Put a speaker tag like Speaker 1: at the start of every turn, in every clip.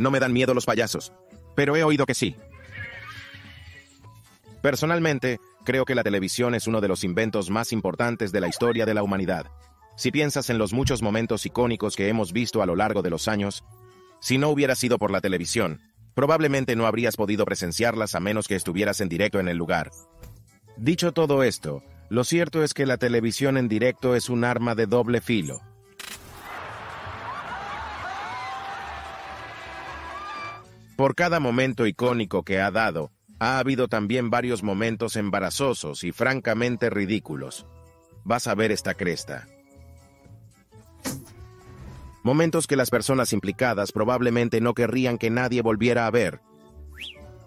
Speaker 1: No me dan miedo los payasos, pero he oído que sí. Personalmente, creo que la televisión es uno de los inventos más importantes de la historia de la humanidad. Si piensas en los muchos momentos icónicos que hemos visto a lo largo de los años, si no hubiera sido por la televisión, probablemente no habrías podido presenciarlas a menos que estuvieras en directo en el lugar. Dicho todo esto, lo cierto es que la televisión en directo es un arma de doble filo. Por cada momento icónico que ha dado, ha habido también varios momentos embarazosos y francamente ridículos. Vas a ver esta cresta. Momentos que las personas implicadas probablemente no querrían que nadie volviera a ver.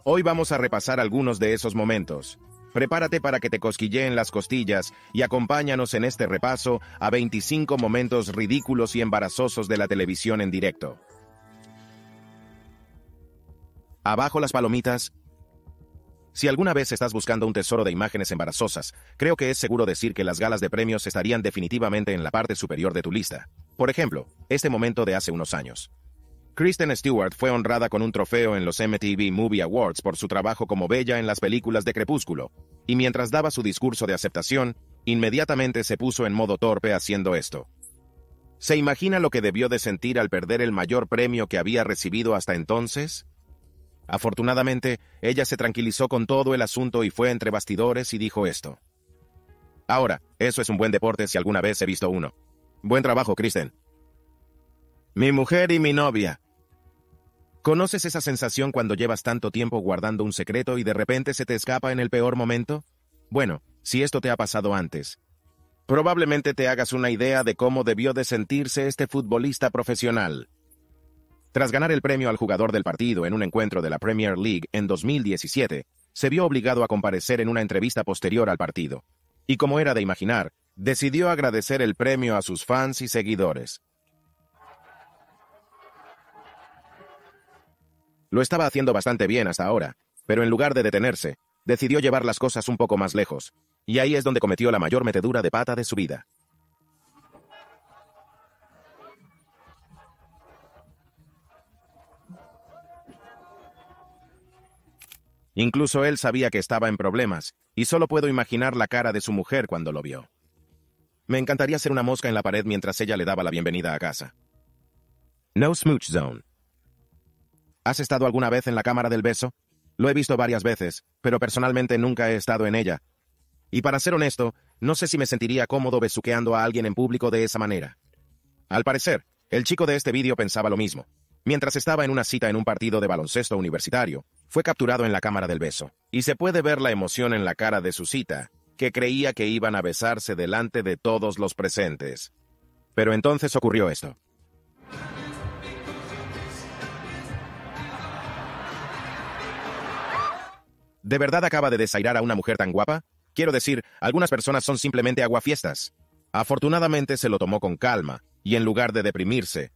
Speaker 1: Hoy vamos a repasar algunos de esos momentos. Prepárate para que te cosquilleen las costillas y acompáñanos en este repaso a 25 momentos ridículos y embarazosos de la televisión en directo. Abajo las palomitas. Si alguna vez estás buscando un tesoro de imágenes embarazosas, creo que es seguro decir que las galas de premios estarían definitivamente en la parte superior de tu lista. Por ejemplo, este momento de hace unos años. Kristen Stewart fue honrada con un trofeo en los MTV Movie Awards por su trabajo como Bella en las películas de Crepúsculo, y mientras daba su discurso de aceptación, inmediatamente se puso en modo torpe haciendo esto. ¿Se imagina lo que debió de sentir al perder el mayor premio que había recibido hasta entonces? Afortunadamente, ella se tranquilizó con todo el asunto y fue entre bastidores y dijo esto. Ahora, eso es un buen deporte si alguna vez he visto uno. Buen trabajo, Kristen. Mi mujer y mi novia. ¿Conoces esa sensación cuando llevas tanto tiempo guardando un secreto y de repente se te escapa en el peor momento? Bueno, si esto te ha pasado antes, probablemente te hagas una idea de cómo debió de sentirse este futbolista profesional. Tras ganar el premio al jugador del partido en un encuentro de la Premier League en 2017, se vio obligado a comparecer en una entrevista posterior al partido. Y como era de imaginar, decidió agradecer el premio a sus fans y seguidores. Lo estaba haciendo bastante bien hasta ahora, pero en lugar de detenerse, decidió llevar las cosas un poco más lejos, y ahí es donde cometió la mayor metedura de pata de su vida. Incluso él sabía que estaba en problemas, y solo puedo imaginar la cara de su mujer cuando lo vio. Me encantaría ser una mosca en la pared mientras ella le daba la bienvenida a casa. No Smooch Zone. ¿Has estado alguna vez en la Cámara del Beso? Lo he visto varias veces, pero personalmente nunca he estado en ella. Y para ser honesto, no sé si me sentiría cómodo besuqueando a alguien en público de esa manera. Al parecer, el chico de este vídeo pensaba lo mismo. Mientras estaba en una cita en un partido de baloncesto universitario, fue capturado en la cámara del beso, y se puede ver la emoción en la cara de su cita, que creía que iban a besarse delante de todos los presentes. Pero entonces ocurrió esto. ¿De verdad acaba de desairar a una mujer tan guapa? Quiero decir, algunas personas son simplemente aguafiestas. Afortunadamente se lo tomó con calma, y en lugar de deprimirse,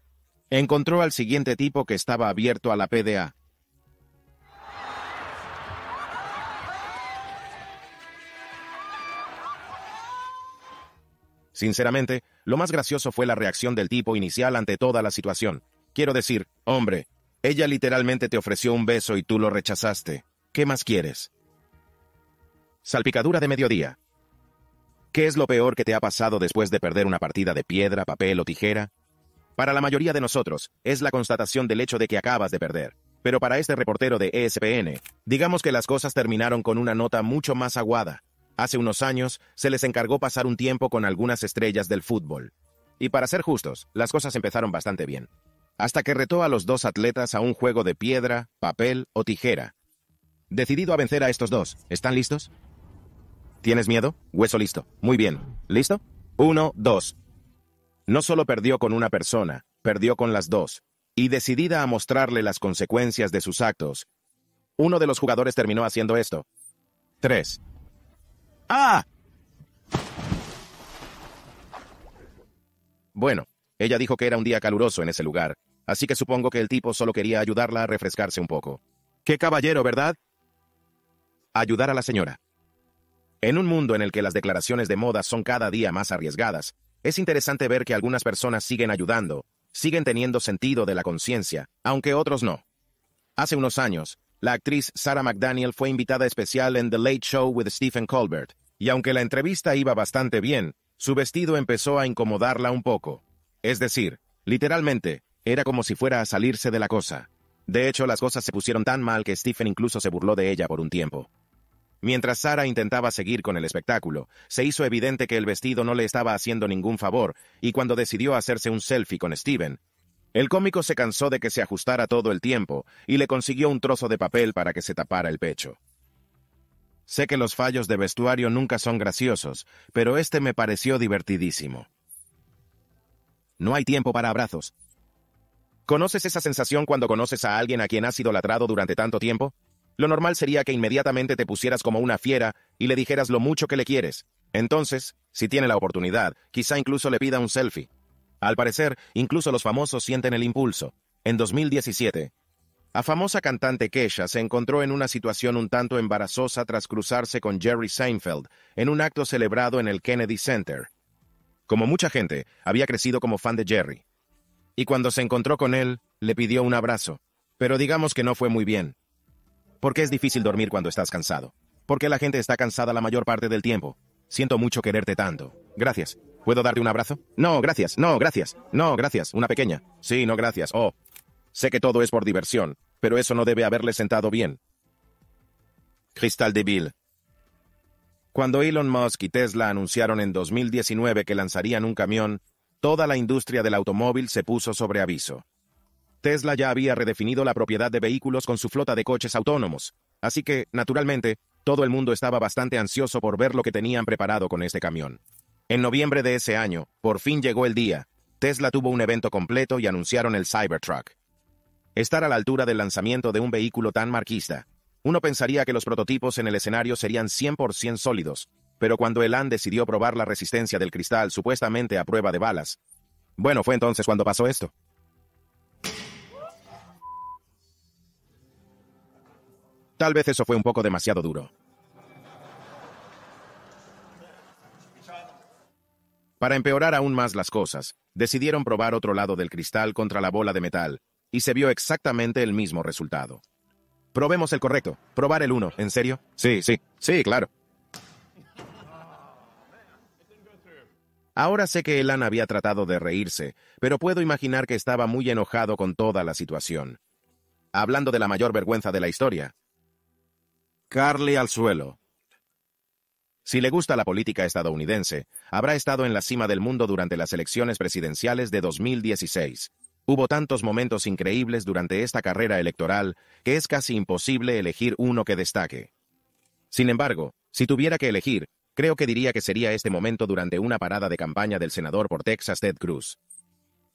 Speaker 1: encontró al siguiente tipo que estaba abierto a la PDA. Sinceramente, lo más gracioso fue la reacción del tipo inicial ante toda la situación. Quiero decir, hombre, ella literalmente te ofreció un beso y tú lo rechazaste. ¿Qué más quieres? Salpicadura de mediodía. ¿Qué es lo peor que te ha pasado después de perder una partida de piedra, papel o tijera? Para la mayoría de nosotros, es la constatación del hecho de que acabas de perder. Pero para este reportero de ESPN, digamos que las cosas terminaron con una nota mucho más aguada. Hace unos años se les encargó pasar un tiempo con algunas estrellas del fútbol. Y para ser justos, las cosas empezaron bastante bien. Hasta que retó a los dos atletas a un juego de piedra, papel o tijera. Decidido a vencer a estos dos, ¿están listos? ¿Tienes miedo? Hueso listo. Muy bien. ¿Listo? Uno, dos. No solo perdió con una persona, perdió con las dos. Y decidida a mostrarle las consecuencias de sus actos, uno de los jugadores terminó haciendo esto. Tres. ¡Ah! Bueno, ella dijo que era un día caluroso en ese lugar, así que supongo que el tipo solo quería ayudarla a refrescarse un poco. ¡Qué caballero, verdad! Ayudar a la señora. En un mundo en el que las declaraciones de moda son cada día más arriesgadas, es interesante ver que algunas personas siguen ayudando, siguen teniendo sentido de la conciencia, aunque otros no. Hace unos años, la actriz Sarah McDaniel fue invitada especial en The Late Show with Stephen Colbert, y aunque la entrevista iba bastante bien, su vestido empezó a incomodarla un poco. Es decir, literalmente, era como si fuera a salirse de la cosa. De hecho, las cosas se pusieron tan mal que Stephen incluso se burló de ella por un tiempo. Mientras Sarah intentaba seguir con el espectáculo, se hizo evidente que el vestido no le estaba haciendo ningún favor, y cuando decidió hacerse un selfie con Stephen, el cómico se cansó de que se ajustara todo el tiempo y le consiguió un trozo de papel para que se tapara el pecho. Sé que los fallos de vestuario nunca son graciosos, pero este me pareció divertidísimo. No hay tiempo para abrazos. ¿Conoces esa sensación cuando conoces a alguien a quien has idolatrado durante tanto tiempo? Lo normal sería que inmediatamente te pusieras como una fiera y le dijeras lo mucho que le quieres. Entonces, si tiene la oportunidad, quizá incluso le pida un selfie. Al parecer, incluso los famosos sienten el impulso. En 2017, la famosa cantante Kesha se encontró en una situación un tanto embarazosa tras cruzarse con Jerry Seinfeld en un acto celebrado en el Kennedy Center. Como mucha gente, había crecido como fan de Jerry. Y cuando se encontró con él, le pidió un abrazo. Pero digamos que no fue muy bien. Porque es difícil dormir cuando estás cansado. Porque la gente está cansada la mayor parte del tiempo. Siento mucho quererte tanto. Gracias. ¿Puedo darte un abrazo? No, gracias, no, gracias, no, gracias, una pequeña. Sí, no, gracias, oh. Sé que todo es por diversión, pero eso no debe haberle sentado bien. Cristal de Bill. Cuando Elon Musk y Tesla anunciaron en 2019 que lanzarían un camión, toda la industria del automóvil se puso sobre aviso. Tesla ya había redefinido la propiedad de vehículos con su flota de coches autónomos, así que, naturalmente, todo el mundo estaba bastante ansioso por ver lo que tenían preparado con este camión. En noviembre de ese año, por fin llegó el día. Tesla tuvo un evento completo y anunciaron el Cybertruck. Estar a la altura del lanzamiento de un vehículo tan marquista. Uno pensaría que los prototipos en el escenario serían 100% sólidos, pero cuando Elan decidió probar la resistencia del cristal supuestamente a prueba de balas. Bueno, fue entonces cuando pasó esto. Tal vez eso fue un poco demasiado duro. Para empeorar aún más las cosas, decidieron probar otro lado del cristal contra la bola de metal, y se vio exactamente el mismo resultado. Probemos el correcto. Probar el uno. ¿en serio? Sí, sí, sí, claro. Ahora sé que Elan había tratado de reírse, pero puedo imaginar que estaba muy enojado con toda la situación. Hablando de la mayor vergüenza de la historia. Carly al suelo. Si le gusta la política estadounidense, habrá estado en la cima del mundo durante las elecciones presidenciales de 2016. Hubo tantos momentos increíbles durante esta carrera electoral que es casi imposible elegir uno que destaque. Sin embargo, si tuviera que elegir, creo que diría que sería este momento durante una parada de campaña del senador por Texas Ted Cruz.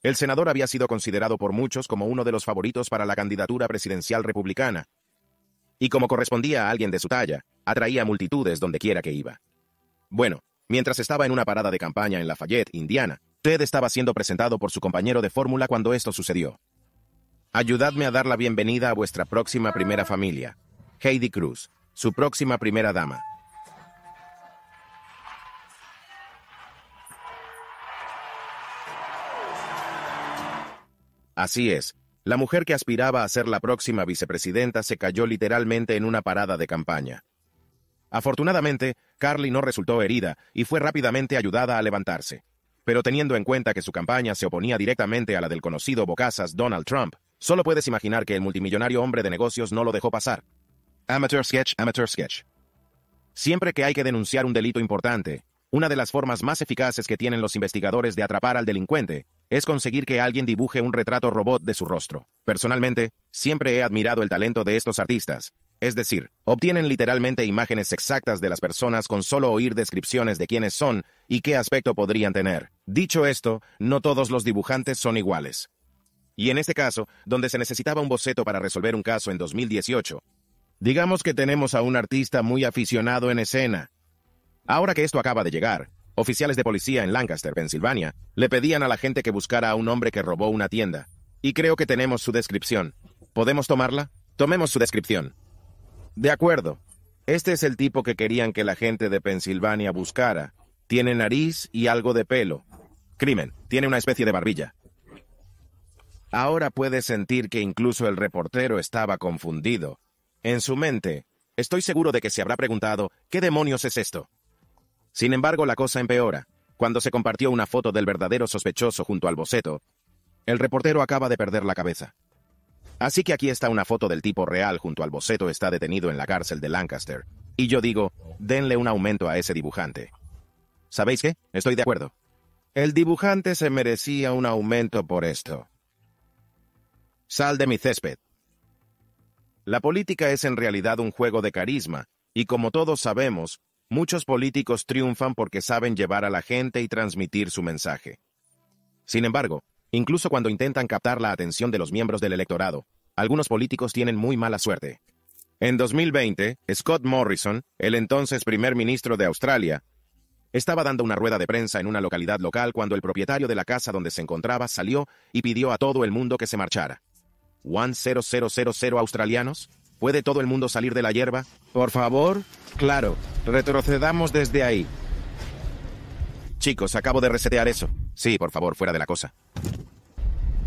Speaker 1: El senador había sido considerado por muchos como uno de los favoritos para la candidatura presidencial republicana, y como correspondía a alguien de su talla, atraía multitudes quiera que iba. Bueno, mientras estaba en una parada de campaña en Lafayette, Indiana, Ted estaba siendo presentado por su compañero de fórmula cuando esto sucedió. Ayudadme a dar la bienvenida a vuestra próxima primera familia, Heidi Cruz, su próxima primera dama. Así es, la mujer que aspiraba a ser la próxima vicepresidenta se cayó literalmente en una parada de campaña. Afortunadamente, Carly no resultó herida y fue rápidamente ayudada a levantarse. Pero teniendo en cuenta que su campaña se oponía directamente a la del conocido bocazas Donald Trump, solo puedes imaginar que el multimillonario hombre de negocios no lo dejó pasar. Amateur sketch, amateur sketch. Siempre que hay que denunciar un delito importante, una de las formas más eficaces que tienen los investigadores de atrapar al delincuente es conseguir que alguien dibuje un retrato robot de su rostro. Personalmente, siempre he admirado el talento de estos artistas, es decir, obtienen literalmente imágenes exactas de las personas con solo oír descripciones de quiénes son y qué aspecto podrían tener. Dicho esto, no todos los dibujantes son iguales. Y en este caso, donde se necesitaba un boceto para resolver un caso en 2018, digamos que tenemos a un artista muy aficionado en escena. Ahora que esto acaba de llegar, Oficiales de policía en Lancaster, Pensilvania, le pedían a la gente que buscara a un hombre que robó una tienda. Y creo que tenemos su descripción. ¿Podemos tomarla? Tomemos su descripción. De acuerdo. Este es el tipo que querían que la gente de Pensilvania buscara. Tiene nariz y algo de pelo. Crimen. Tiene una especie de barbilla. Ahora puede sentir que incluso el reportero estaba confundido. En su mente, estoy seguro de que se habrá preguntado, ¿qué demonios es esto? Sin embargo, la cosa empeora. Cuando se compartió una foto del verdadero sospechoso junto al boceto, el reportero acaba de perder la cabeza. Así que aquí está una foto del tipo real junto al boceto está detenido en la cárcel de Lancaster. Y yo digo, denle un aumento a ese dibujante. ¿Sabéis qué? Estoy de acuerdo. El dibujante se merecía un aumento por esto. Sal de mi césped. La política es en realidad un juego de carisma, y como todos sabemos, Muchos políticos triunfan porque saben llevar a la gente y transmitir su mensaje. Sin embargo, incluso cuando intentan captar la atención de los miembros del electorado, algunos políticos tienen muy mala suerte. En 2020, Scott Morrison, el entonces primer ministro de Australia, estaba dando una rueda de prensa en una localidad local cuando el propietario de la casa donde se encontraba salió y pidió a todo el mundo que se marchara. ¿One australianos? ¿Puede todo el mundo salir de la hierba? Por favor. Claro. Retrocedamos desde ahí. Chicos, acabo de resetear eso. Sí, por favor, fuera de la cosa.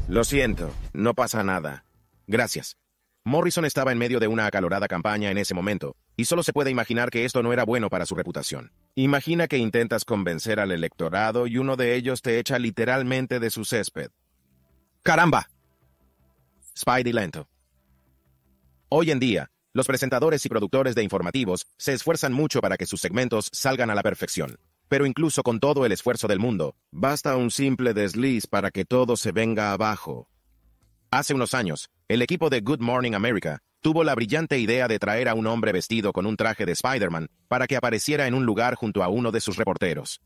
Speaker 1: Lo siento, no pasa nada. Gracias. Morrison estaba en medio de una acalorada campaña en ese momento, y solo se puede imaginar que esto no era bueno para su reputación. Imagina que intentas convencer al electorado y uno de ellos te echa literalmente de su césped. ¡Caramba! Spidey lento. Hoy en día, los presentadores y productores de informativos se esfuerzan mucho para que sus segmentos salgan a la perfección. Pero incluso con todo el esfuerzo del mundo, basta un simple desliz para que todo se venga abajo. Hace unos años, el equipo de Good Morning America tuvo la brillante idea de traer a un hombre vestido con un traje de Spider-Man para que apareciera en un lugar junto a uno de sus reporteros.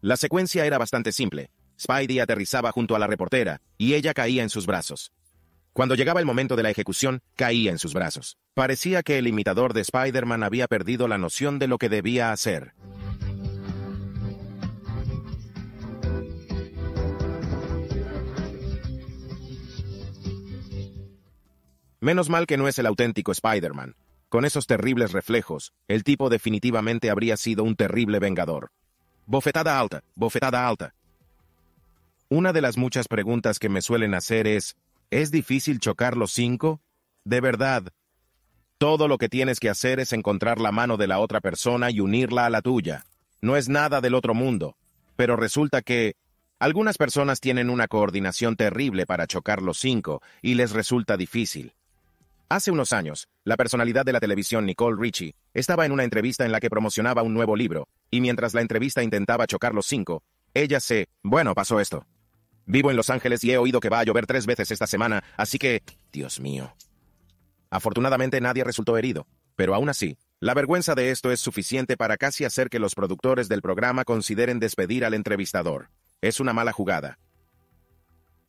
Speaker 1: La secuencia era bastante simple. Spidey aterrizaba junto a la reportera y ella caía en sus brazos. Cuando llegaba el momento de la ejecución, caía en sus brazos. Parecía que el imitador de Spider-Man había perdido la noción de lo que debía hacer. Menos mal que no es el auténtico Spider-Man. Con esos terribles reflejos, el tipo definitivamente habría sido un terrible vengador. Bofetada alta, bofetada alta. Una de las muchas preguntas que me suelen hacer es, ¿Es difícil chocar los cinco? De verdad, todo lo que tienes que hacer es encontrar la mano de la otra persona y unirla a la tuya. No es nada del otro mundo, pero resulta que algunas personas tienen una coordinación terrible para chocar los cinco y les resulta difícil. Hace unos años, la personalidad de la televisión Nicole Richie estaba en una entrevista en la que promocionaba un nuevo libro, y mientras la entrevista intentaba chocar los cinco, ella se... Bueno, pasó esto. Vivo en Los Ángeles y he oído que va a llover tres veces esta semana, así que... Dios mío. Afortunadamente nadie resultó herido, pero aún así, la vergüenza de esto es suficiente para casi hacer que los productores del programa consideren despedir al entrevistador. Es una mala jugada.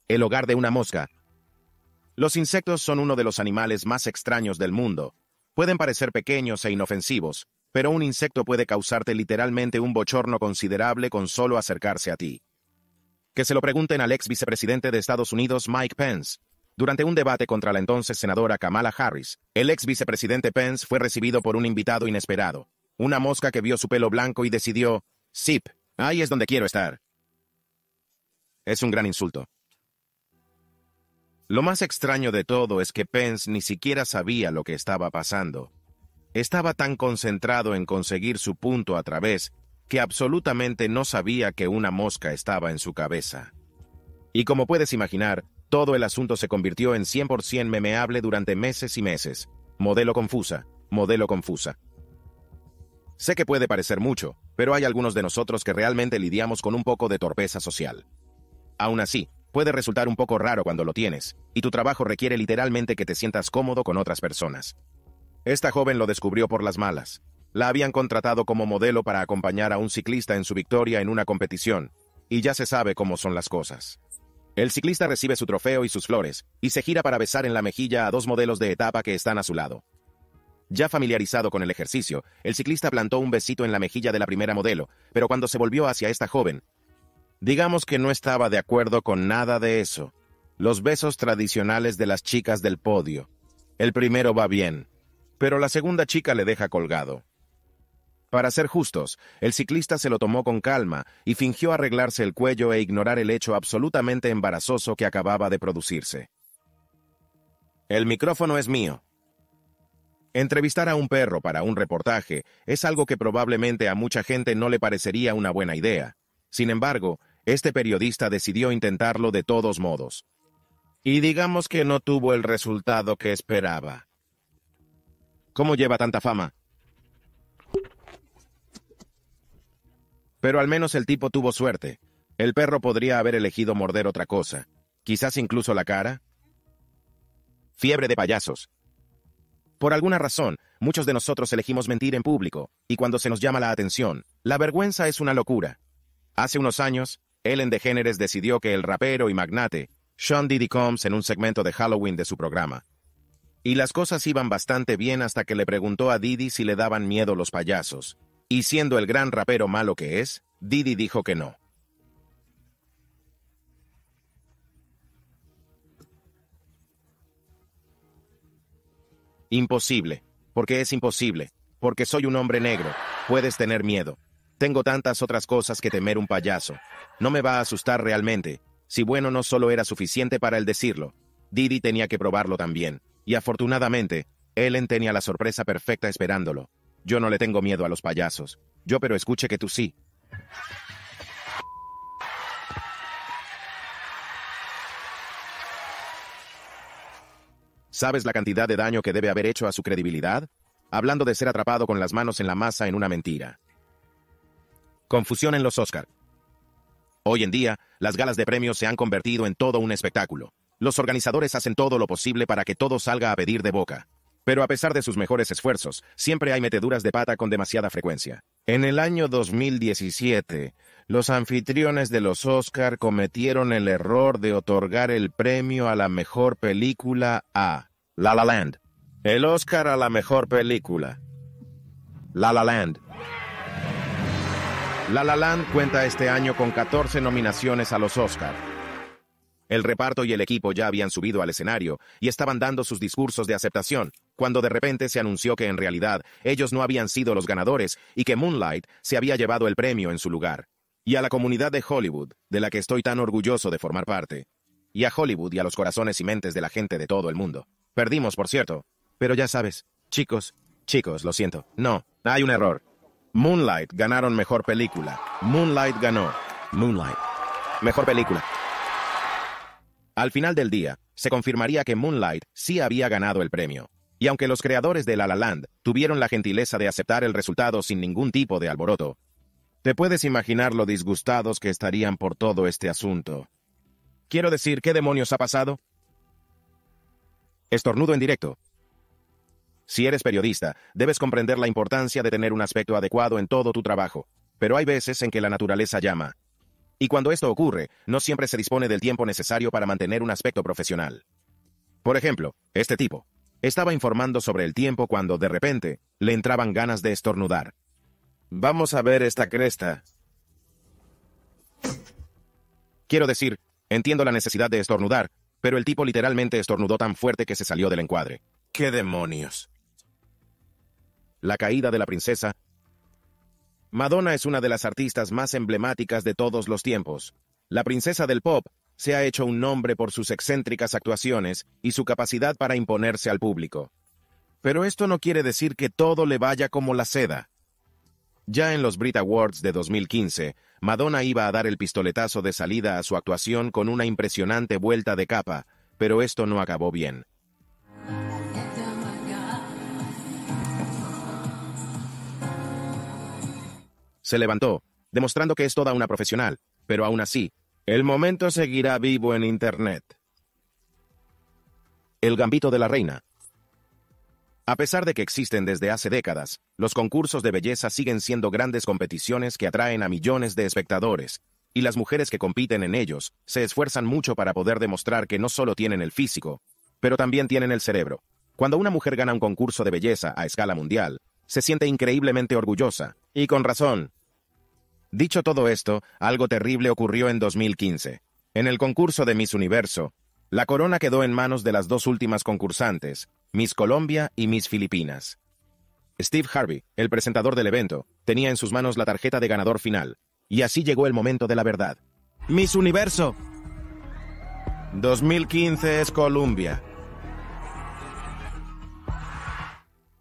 Speaker 1: El hogar de una mosca. Los insectos son uno de los animales más extraños del mundo. Pueden parecer pequeños e inofensivos, pero un insecto puede causarte literalmente un bochorno considerable con solo acercarse a ti. Que se lo pregunten al ex vicepresidente de Estados Unidos Mike Pence. Durante un debate contra la entonces senadora Kamala Harris, el ex vicepresidente Pence fue recibido por un invitado inesperado, una mosca que vio su pelo blanco y decidió, Zip, ahí es donde quiero estar. Es un gran insulto. Lo más extraño de todo es que Pence ni siquiera sabía lo que estaba pasando. Estaba tan concentrado en conseguir su punto a través que absolutamente no sabía que una mosca estaba en su cabeza. Y como puedes imaginar, todo el asunto se convirtió en 100% memeable durante meses y meses. Modelo confusa, modelo confusa. Sé que puede parecer mucho, pero hay algunos de nosotros que realmente lidiamos con un poco de torpeza social. Aún así, puede resultar un poco raro cuando lo tienes, y tu trabajo requiere literalmente que te sientas cómodo con otras personas. Esta joven lo descubrió por las malas, la habían contratado como modelo para acompañar a un ciclista en su victoria en una competición, y ya se sabe cómo son las cosas. El ciclista recibe su trofeo y sus flores, y se gira para besar en la mejilla a dos modelos de etapa que están a su lado. Ya familiarizado con el ejercicio, el ciclista plantó un besito en la mejilla de la primera modelo, pero cuando se volvió hacia esta joven, digamos que no estaba de acuerdo con nada de eso. Los besos tradicionales de las chicas del podio. El primero va bien, pero la segunda chica le deja colgado. Para ser justos, el ciclista se lo tomó con calma y fingió arreglarse el cuello e ignorar el hecho absolutamente embarazoso que acababa de producirse. El micrófono es mío. Entrevistar a un perro para un reportaje es algo que probablemente a mucha gente no le parecería una buena idea. Sin embargo, este periodista decidió intentarlo de todos modos. Y digamos que no tuvo el resultado que esperaba. ¿Cómo lleva tanta fama? Pero al menos el tipo tuvo suerte. El perro podría haber elegido morder otra cosa, quizás incluso la cara. Fiebre de payasos. Por alguna razón, muchos de nosotros elegimos mentir en público, y cuando se nos llama la atención, la vergüenza es una locura. Hace unos años, Ellen DeGeneres decidió que el rapero y magnate, Sean Diddy Combs, en un segmento de Halloween de su programa. Y las cosas iban bastante bien hasta que le preguntó a Diddy si le daban miedo los payasos, y siendo el gran rapero malo que es, Didi dijo que no. Imposible, porque es imposible, porque soy un hombre negro, puedes tener miedo. Tengo tantas otras cosas que temer un payaso. No me va a asustar realmente, si bueno no solo era suficiente para el decirlo, Didi tenía que probarlo también, y afortunadamente, Ellen tenía la sorpresa perfecta esperándolo. Yo no le tengo miedo a los payasos. Yo pero escuche que tú sí. ¿Sabes la cantidad de daño que debe haber hecho a su credibilidad? Hablando de ser atrapado con las manos en la masa en una mentira. Confusión en los Oscar. Hoy en día, las galas de premios se han convertido en todo un espectáculo. Los organizadores hacen todo lo posible para que todo salga a pedir de boca. Pero a pesar de sus mejores esfuerzos, siempre hay meteduras de pata con demasiada frecuencia. En el año 2017, los anfitriones de los Oscar cometieron el error de otorgar el premio a la mejor película a La La Land. El Oscar a la mejor película. La La Land. La La Land cuenta este año con 14 nominaciones a los Oscar. El reparto y el equipo ya habían subido al escenario y estaban dando sus discursos de aceptación, cuando de repente se anunció que en realidad ellos no habían sido los ganadores y que Moonlight se había llevado el premio en su lugar. Y a la comunidad de Hollywood, de la que estoy tan orgulloso de formar parte. Y a Hollywood y a los corazones y mentes de la gente de todo el mundo. Perdimos, por cierto. Pero ya sabes, chicos, chicos, lo siento. No, hay un error. Moonlight ganaron mejor película. Moonlight ganó. Moonlight. Mejor película. Al final del día, se confirmaría que Moonlight sí había ganado el premio. Y aunque los creadores de La La Land tuvieron la gentileza de aceptar el resultado sin ningún tipo de alboroto, te puedes imaginar lo disgustados que estarían por todo este asunto. Quiero decir, ¿qué demonios ha pasado? Estornudo en directo. Si eres periodista, debes comprender la importancia de tener un aspecto adecuado en todo tu trabajo, pero hay veces en que la naturaleza llama. Y cuando esto ocurre, no siempre se dispone del tiempo necesario para mantener un aspecto profesional. Por ejemplo, este tipo, estaba informando sobre el tiempo cuando, de repente, le entraban ganas de estornudar. Vamos a ver esta cresta. Quiero decir, entiendo la necesidad de estornudar, pero el tipo literalmente estornudó tan fuerte que se salió del encuadre. ¡Qué demonios! La caída de la princesa. Madonna es una de las artistas más emblemáticas de todos los tiempos. La princesa del pop se ha hecho un nombre por sus excéntricas actuaciones y su capacidad para imponerse al público. Pero esto no quiere decir que todo le vaya como la seda. Ya en los Brit Awards de 2015, Madonna iba a dar el pistoletazo de salida a su actuación con una impresionante vuelta de capa, pero esto no acabó bien. Se levantó, demostrando que es toda una profesional, pero aún así, el momento seguirá vivo en Internet. El Gambito de la Reina. A pesar de que existen desde hace décadas, los concursos de belleza siguen siendo grandes competiciones que atraen a millones de espectadores, y las mujeres que compiten en ellos se esfuerzan mucho para poder demostrar que no solo tienen el físico, pero también tienen el cerebro. Cuando una mujer gana un concurso de belleza a escala mundial, se siente increíblemente orgullosa, y con razón, Dicho todo esto, algo terrible ocurrió en 2015. En el concurso de Miss Universo, la corona quedó en manos de las dos últimas concursantes, Miss Colombia y Miss Filipinas. Steve Harvey, el presentador del evento, tenía en sus manos la tarjeta de ganador final, y así llegó el momento de la verdad. Miss Universo. 2015 es Colombia.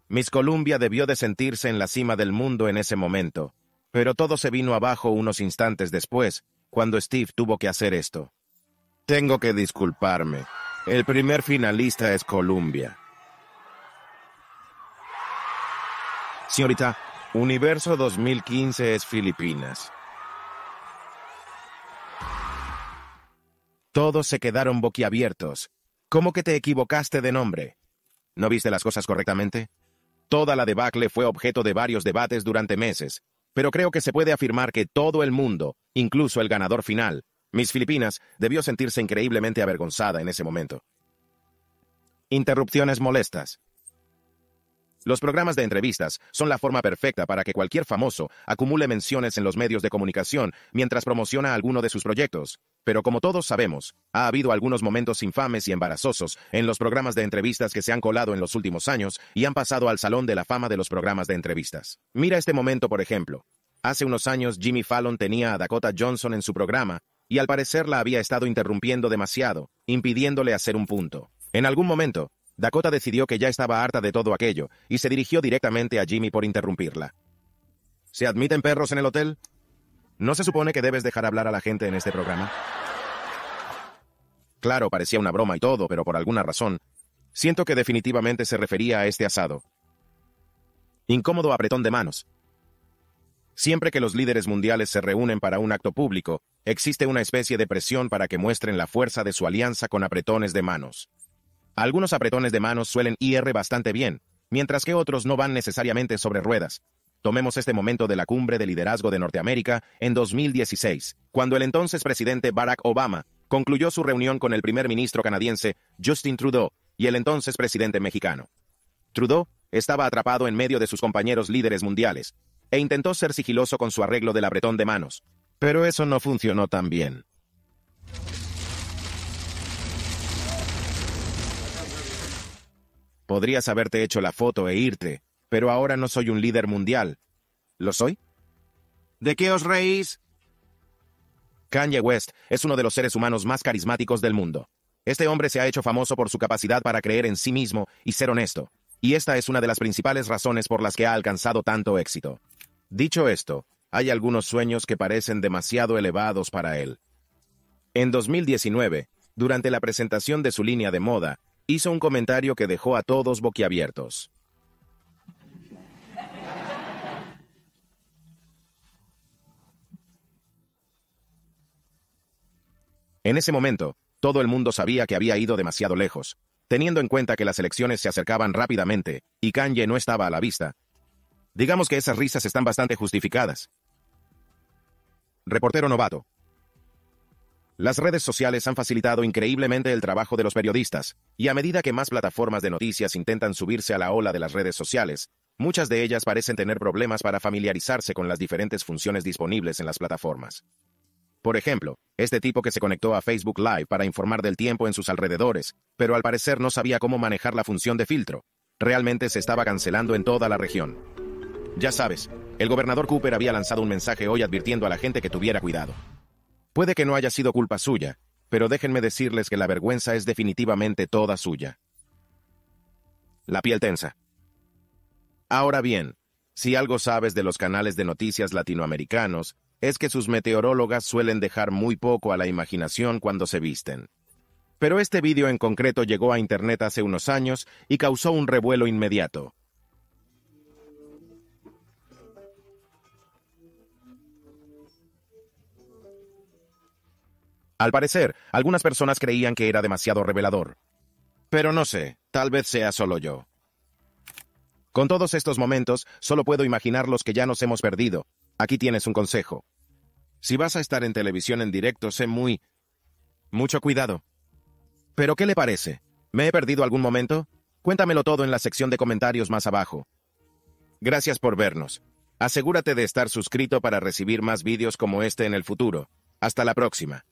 Speaker 1: Miss Colombia debió de sentirse en la cima del mundo en ese momento, pero todo se vino abajo unos instantes después, cuando Steve tuvo que hacer esto. Tengo que disculparme. El primer finalista es Colombia. Señorita, Universo 2015 es Filipinas. Todos se quedaron boquiabiertos. ¿Cómo que te equivocaste de nombre? ¿No viste las cosas correctamente? Toda la debacle fue objeto de varios debates durante meses pero creo que se puede afirmar que todo el mundo, incluso el ganador final, Miss Filipinas, debió sentirse increíblemente avergonzada en ese momento. Interrupciones molestas. Los programas de entrevistas son la forma perfecta para que cualquier famoso acumule menciones en los medios de comunicación mientras promociona alguno de sus proyectos. Pero como todos sabemos, ha habido algunos momentos infames y embarazosos en los programas de entrevistas que se han colado en los últimos años y han pasado al salón de la fama de los programas de entrevistas. Mira este momento, por ejemplo. Hace unos años Jimmy Fallon tenía a Dakota Johnson en su programa y al parecer la había estado interrumpiendo demasiado, impidiéndole hacer un punto. En algún momento, Dakota decidió que ya estaba harta de todo aquello y se dirigió directamente a Jimmy por interrumpirla. ¿Se admiten perros en el hotel? ¿No se supone que debes dejar hablar a la gente en este programa? Claro, parecía una broma y todo, pero por alguna razón, siento que definitivamente se refería a este asado. Incómodo apretón de manos. Siempre que los líderes mundiales se reúnen para un acto público, existe una especie de presión para que muestren la fuerza de su alianza con apretones de manos. Algunos apretones de manos suelen IR bastante bien, mientras que otros no van necesariamente sobre ruedas, Tomemos este momento de la cumbre de liderazgo de Norteamérica en 2016, cuando el entonces presidente Barack Obama concluyó su reunión con el primer ministro canadiense Justin Trudeau y el entonces presidente mexicano. Trudeau estaba atrapado en medio de sus compañeros líderes mundiales e intentó ser sigiloso con su arreglo del abretón de manos, pero eso no funcionó tan bien. Podrías haberte hecho la foto e irte, pero ahora no soy un líder mundial. ¿Lo soy? ¿De qué os reís? Kanye West es uno de los seres humanos más carismáticos del mundo. Este hombre se ha hecho famoso por su capacidad para creer en sí mismo y ser honesto, y esta es una de las principales razones por las que ha alcanzado tanto éxito. Dicho esto, hay algunos sueños que parecen demasiado elevados para él. En 2019, durante la presentación de su línea de moda, hizo un comentario que dejó a todos boquiabiertos. En ese momento, todo el mundo sabía que había ido demasiado lejos, teniendo en cuenta que las elecciones se acercaban rápidamente y Kanye no estaba a la vista. Digamos que esas risas están bastante justificadas. Reportero novato. Las redes sociales han facilitado increíblemente el trabajo de los periodistas, y a medida que más plataformas de noticias intentan subirse a la ola de las redes sociales, muchas de ellas parecen tener problemas para familiarizarse con las diferentes funciones disponibles en las plataformas. Por ejemplo, este tipo que se conectó a Facebook Live para informar del tiempo en sus alrededores, pero al parecer no sabía cómo manejar la función de filtro. Realmente se estaba cancelando en toda la región. Ya sabes, el gobernador Cooper había lanzado un mensaje hoy advirtiendo a la gente que tuviera cuidado. Puede que no haya sido culpa suya, pero déjenme decirles que la vergüenza es definitivamente toda suya. La piel tensa. Ahora bien, si algo sabes de los canales de noticias latinoamericanos, es que sus meteorólogas suelen dejar muy poco a la imaginación cuando se visten. Pero este vídeo en concreto llegó a Internet hace unos años y causó un revuelo inmediato. Al parecer, algunas personas creían que era demasiado revelador. Pero no sé, tal vez sea solo yo. Con todos estos momentos, solo puedo imaginar los que ya nos hemos perdido, Aquí tienes un consejo. Si vas a estar en televisión en directo, sé muy... Mucho cuidado. ¿Pero qué le parece? ¿Me he perdido algún momento? Cuéntamelo todo en la sección de comentarios más abajo. Gracias por vernos. Asegúrate de estar suscrito para recibir más vídeos como este en el futuro. Hasta la próxima.